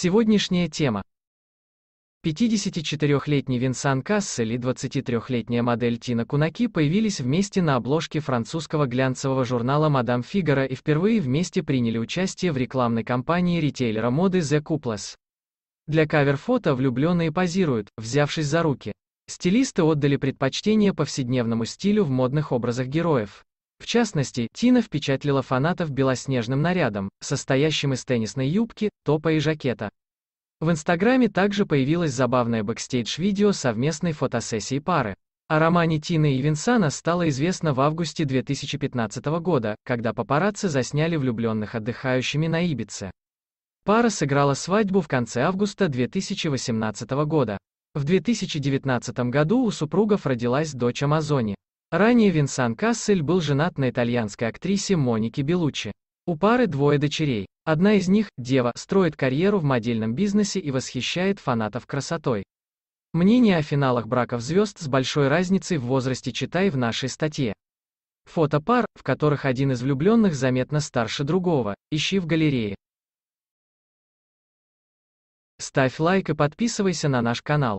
Сегодняшняя тема. 54-летний Винсан Кассель и 23-летняя модель Тина Кунаки появились вместе на обложке французского глянцевого журнала «Мадам Фигара» и впервые вместе приняли участие в рекламной кампании ритейлера моды The Cuplas. Для кавер-фото влюбленные позируют, взявшись за руки. Стилисты отдали предпочтение повседневному стилю в модных образах героев. В частности, Тина впечатлила фанатов белоснежным нарядом, состоящим из теннисной юбки, топа и жакета. В Инстаграме также появилось забавное бэкстейдж-видео совместной фотосессии пары. О романе Тины и Винсана стало известно в августе 2015 года, когда папарацци засняли влюбленных отдыхающими на Ибице. Пара сыграла свадьбу в конце августа 2018 года. В 2019 году у супругов родилась дочь Амазони. Ранее Винсан Кассель был женат на итальянской актрисе Монике Белуччи. У пары двое дочерей. Одна из них, Дева, строит карьеру в модельном бизнесе и восхищает фанатов красотой. Мнение о финалах браков звезд с большой разницей в возрасте читай в нашей статье. Фото пар, в которых один из влюбленных заметно старше другого, ищи в галерее. Ставь лайк и подписывайся на наш канал.